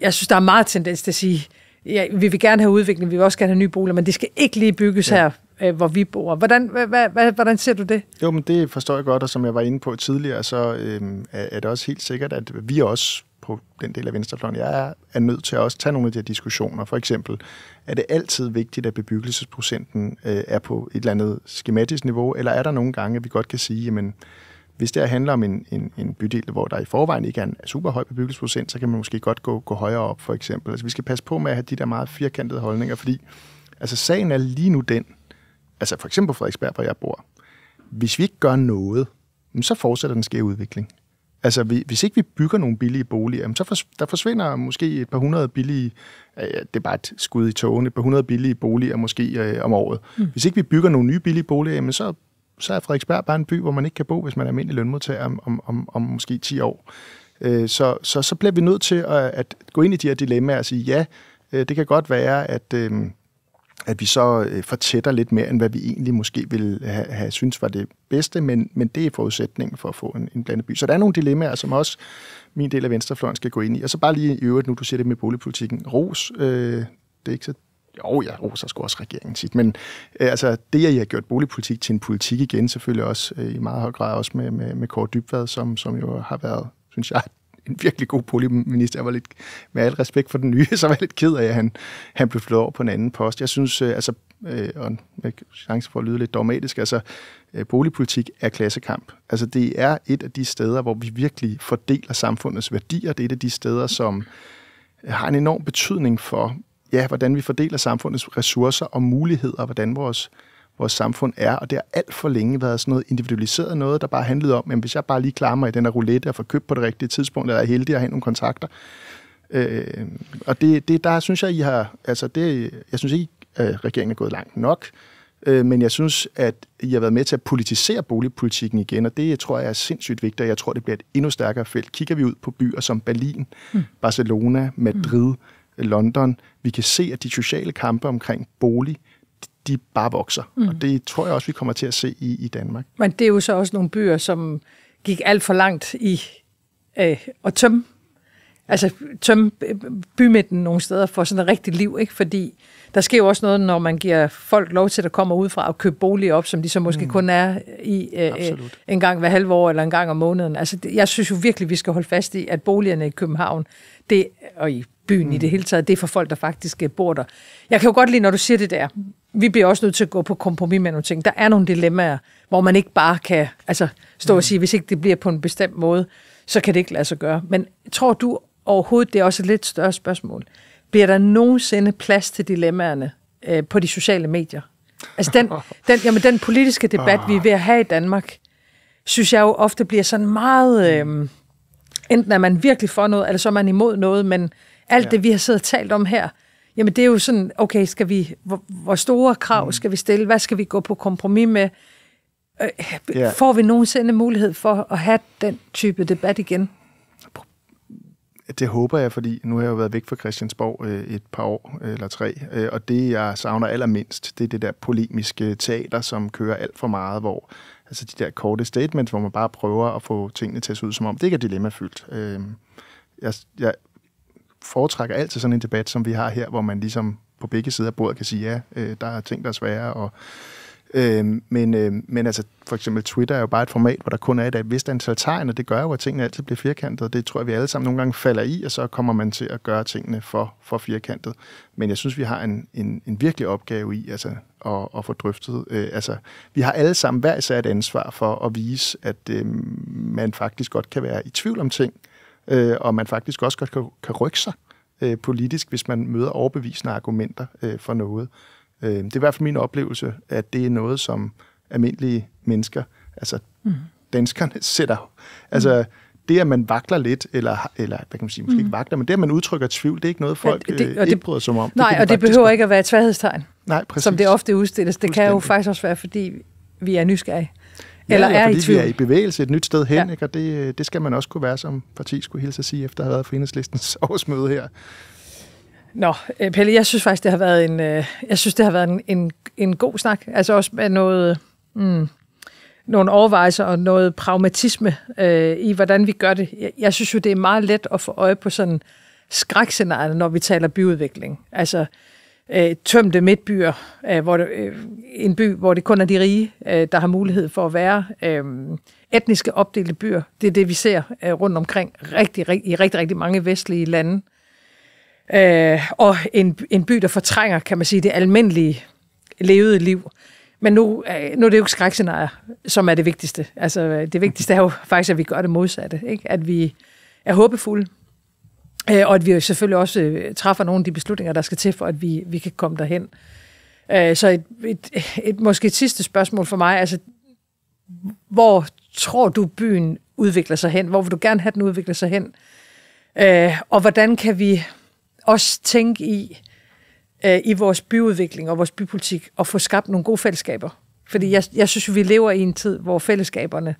jeg synes, der er meget tendens til at sige, ja, vi vil gerne have udvikling, vi vil også gerne have nye boliger, men det skal ikke lige bygges ja. her, uh, hvor vi bor. Hvordan, hva, hva, hvordan ser du det? Jo, men det forstår jeg godt, og som jeg var inde på tidligere, så uh, er det også helt sikkert, at vi også på den del af venstrefløjen, jeg er, er nødt til at også tage nogle af de her diskussioner. For eksempel, er det altid vigtigt, at bebyggelsesprocenten øh, er på et eller andet skematisk niveau, eller er der nogle gange, at vi godt kan sige, jamen, hvis det handler om en, en, en bydel, hvor der i forvejen ikke er en super høj bebyggelsesprocent, så kan man måske godt gå, gå højere op, for eksempel. Altså, vi skal passe på med at have de der meget firkantede holdninger, fordi altså, sagen er lige nu den, altså for eksempel Frederiksberg, hvor jeg bor, hvis vi ikke gør noget, så fortsætter den skæve udvikling. Altså, hvis ikke vi bygger nogle billige boliger, så der forsvinder måske et par hundrede billige, det er bare et skud i tågen, et par hundrede billige boliger måske øh, om året. Mm. Hvis ikke vi bygger nogle nye billige boliger, så, så er Frederiksberg bare en by, hvor man ikke kan bo, hvis man er almindelig lønmodtager om, om, om, om måske 10 år. Øh, så, så, så bliver vi nødt til at, at gå ind i de her dilemmaer og sige, ja, øh, det kan godt være, at... Øh, at vi så øh, fortætter lidt mere, end hvad vi egentlig måske ville have, have synes var det bedste, men, men det er forudsætningen for at få en, en blandet by. Så der er nogle dilemmaer, som også min del af venstrefløjen skal gå ind i. Og så bare lige i øvrigt, nu du siger det med boligpolitikken, ros, øh, det er ikke så jo, jeg roser sgu også regeringen tit, men øh, altså, det, at I har gjort boligpolitik til en politik igen, selvfølgelig også øh, i meget høj grad også med, med, med Kåre Dybvad, som, som jo har været, synes jeg, en virkelig god boligminister. Jeg var lidt, med al respekt for den nye, så var jeg lidt ked af, at han, han blev flyttet over på en anden post. Jeg synes, øh, altså, øh, og med chance for at lyde lidt dogmatisk, altså, øh, boligpolitik er klassekamp. Altså, det er et af de steder, hvor vi virkelig fordeler samfundets værdier. Det er et af de steder, som har en enorm betydning for, ja, hvordan vi fordeler samfundets ressourcer og muligheder, og hvordan vores øh, vores samfund er, og det har alt for længe været sådan noget individualiseret noget, der bare handlede om, at hvis jeg bare lige klarer mig i den her roulette og får købt på det rigtige tidspunkt, eller er heldig at have nogle kontakter. Øh, og det, det, der synes jeg, I har, altså det, jeg synes ikke, at regeringen er gået langt nok, øh, men jeg synes, at I har været med til at politisere boligpolitikken igen, og det tror jeg er sindssygt vigtigt, og jeg tror, det bliver et endnu stærkere felt. Kigger vi ud på byer som Berlin, mm. Barcelona, Madrid, mm. London, vi kan se, at de sociale kampe omkring bolig, øh, de bare vokser. Mm. Og det tror jeg også, vi kommer til at se i, i Danmark. Men det er jo så også nogle byer, som gik alt for langt i øh, at tømme altså tømme øh, bymidten nogle steder for sådan et rigtigt liv, ikke? Fordi der sker jo også noget, når man giver folk lov til, at komme ud fra og købe boliger op, som de så måske mm. kun er i øh, øh en gang hver halve år eller en gang om måneden. Altså, jeg synes jo virkelig, vi skal holde fast i, at boligerne i København det, og i byen mm. i det hele taget, det er for folk, der faktisk øh, bor der. Jeg kan jo godt lide, når du siger det der, vi bliver også nødt til at gå på kompromis med nogle ting. Der er nogle dilemmaer, hvor man ikke bare kan altså, stå og mm. sige, hvis ikke det bliver på en bestemt måde, så kan det ikke lade sig gøre. Men tror du overhovedet, det er også et lidt større spørgsmål, bliver der nogensinde plads til dilemmaerne øh, på de sociale medier? Altså den, den, jamen den politiske debat, vi er ved at have i Danmark, synes jeg jo ofte bliver sådan meget... Øh, enten er man virkelig for noget, eller så er man imod noget, men alt ja. det, vi har siddet og talt om her, Jamen det er jo sådan, okay, skal vi, hvor, hvor store krav mm. skal vi stille? Hvad skal vi gå på kompromis med? Øh, yeah. Får vi nogensinde mulighed for at have den type debat igen? Det håber jeg, fordi nu har jeg jo været væk fra Christiansborg øh, et par år øh, eller tre, øh, og det, jeg savner allermindst, det er det der polemiske teater, som kører alt for meget, hvor altså de der korte statements, hvor man bare prøver at få tingene til at se ud som om, det ikke er dilemmafyldt. Jeg, jeg foretrækker altid sådan en debat, som vi har her, hvor man ligesom på begge sider af bordet kan sige, ja, øh, der er ting, der er svære, og Øh, men, øh, men altså, for eksempel Twitter er jo bare et format, hvor der kun er et, et vist antal tegn, og det gør jo, at tingene altid bliver firkantet. Det tror jeg, vi alle sammen nogle gange falder i, og så kommer man til at gøre tingene for, for firkantet. Men jeg synes, vi har en, en, en virkelig opgave i altså, at, at få drøftet. Øh, altså, vi har alle sammen hver især et ansvar for at vise, at øh, man faktisk godt kan være i tvivl om ting, øh, øh, og man faktisk også godt kan, kan rykke sig øh, politisk, hvis man møder overbevisende argumenter øh, for noget. Øh, det er i hvert fald min oplevelse, at det er noget, som almindelige mennesker, altså mm. danskerne, sætter. Altså, mm det, at man vakler lidt, eller, eller hvad kan man sige, måske mm. ikke vakler, men det, at man udtrykker tvivl, det er ikke noget, folk ja, det, øh, det, ikke bryder sig om. Nej, det og det behøver ikke at være et sværhedstegn, nej, præcis. som det ofte udstilles. Det kan jo faktisk også være, fordi vi er nysgerrige eller ja, er fordi i tvivl. vi er i bevægelse et nyt sted hen, ja. ikke? og det, øh, det skal man også kunne være som parti, skulle hilse at sige, efter at have været for årsmøde her. Nå, øh, Pelle, jeg synes faktisk, det har været en, øh, jeg synes, det har været en, en, en god snak. Altså også med noget, mm, nogle overvejelser og noget pragmatisme øh, i, hvordan vi gør det. Jeg, jeg synes jo, det er meget let at få øje på sådan skrækscenarier, når vi taler byudvikling. Altså, øh, tømte midtbyer, øh, hvor det, øh, en by, hvor det kun er de rige, øh, der har mulighed for at være. Øh, etniske opdelte byer, det er det, vi ser øh, rundt omkring rigtig, rigtig, i rigtig, rigtig mange vestlige lande. Øh, og en, en by, der fortrænger, kan man sige, det almindelige levede liv. Men nu, øh, nu er det jo ikke skrækscenarier, som er det vigtigste. Altså, øh, det vigtigste er jo faktisk, at vi gør det modsatte. Ikke? At vi er håbefulde, Øh, og at vi selvfølgelig også øh, træffer nogle af de beslutninger, der skal til, for at vi, vi kan komme derhen. Øh, så et, et, et, måske et sidste spørgsmål for mig. Altså, hvor tror du, byen udvikler sig hen? Hvor vil du gerne have, den udvikler sig hen? Øh, og hvordan kan vi også tænke i, øh, i vores byudvikling og vores bypolitik, at få skabt nogle gode fællesskaber? Fordi jeg, jeg synes, vi lever i en tid, hvor fællesskaberne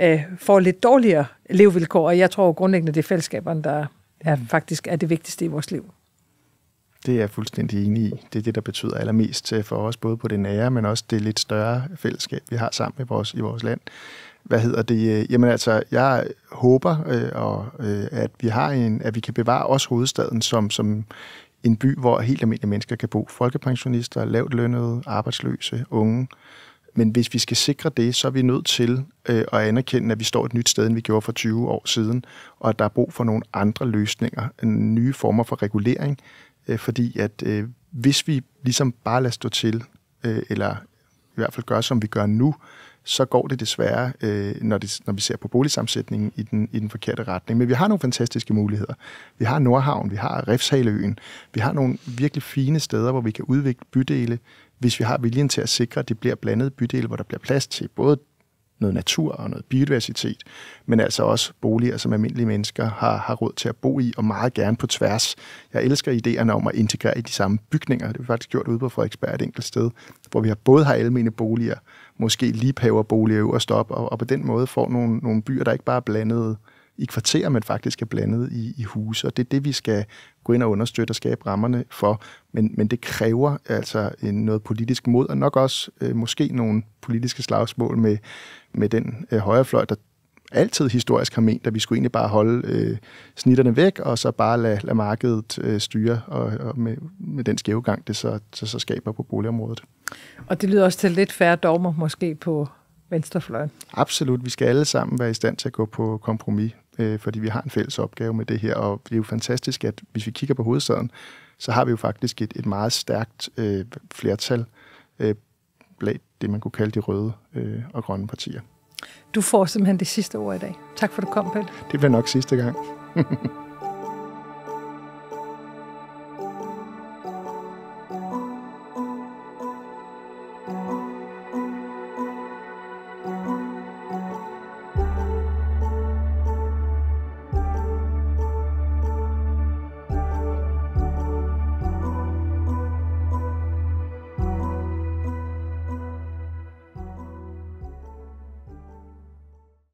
øh, får lidt dårligere levevilkår, og jeg tror grundlæggende, det er fællesskaberne, der, er faktisk er det vigtigste i vores liv. Det er jeg fuldstændig enig i. Det er det, der betyder allermest øh, for os, både på det nære, men også det lidt større fællesskab, vi har sammen i vores, i vores land. Hvad hedder det? Øh, jamen altså, jeg håber, øh, og, øh, at, vi har en, at vi kan bevare også hovedstaden som, som en by, hvor helt almindelige mennesker kan bo. Folkepensionister, lavt lønnede, arbejdsløse, unge. Øh, men hvis vi skal sikre det, så er vi nødt til øh, at anerkende, at vi står et nyt sted, end vi gjorde for 20 år siden, og at der er brug for nogle andre løsninger, øh, nye former for regulering, øh, fordi at øh, hvis vi ligesom bare lader stå til, øh, eller i hvert fald gør, som vi gør nu, så går det desværre, øh, når, det, når vi ser på boligsammensætningen, i den, i den forkerte retning. Men vi har nogle fantastiske muligheder. Vi har Nordhavn, vi har Refshaløen, vi har nogle virkelig fine steder, hvor vi kan udvikle bydele, hvis vi har viljen til at sikre, at det bliver blandet bydele, hvor der bliver plads til både noget natur og noget biodiversitet, men altså også boliger, som almindelige mennesker har, har råd til at bo i, og meget gerne på tværs. Jeg elsker idéerne om at integrere i de samme bygninger. Det har vi faktisk gjort ude på Frederiksberg et enkelt sted, hvor vi har både har almene boliger, måske lige boliger øverst op, og, og på den måde får nogle, nogle byer, der ikke bare er blandede, øh, i kvarterer, men faktisk er blandet i, i huse. Og det er det, vi skal gå ind og understøtte og skabe rammerne for. Men, men det kræver altså en, noget politisk mod, og nok også øh, måske nogle politiske slagsmål med, med den øh, højrefløj, der altid historisk har ment, at vi skulle egentlig bare holde øh, snitterne væk, og så bare lade, lade markedet øh, styre og, og med, med den skæve gang, det så, så, så skaber på boligområdet. Og det lyder også til lidt færre dogmer måske på venstrefløj. Absolut. Vi skal alle sammen være i stand til at gå på kompromis, øh, fordi vi har en fælles opgave med det her, og det er jo fantastisk, at hvis vi kigger på hovedstaden, så har vi jo faktisk et, et meget stærkt øh, flertal øh, blandt det, man kunne kalde de røde øh, og grønne partier. Du får simpelthen det sidste ord i dag. Tak for, at du kom, Pelle. Det bliver nok sidste gang.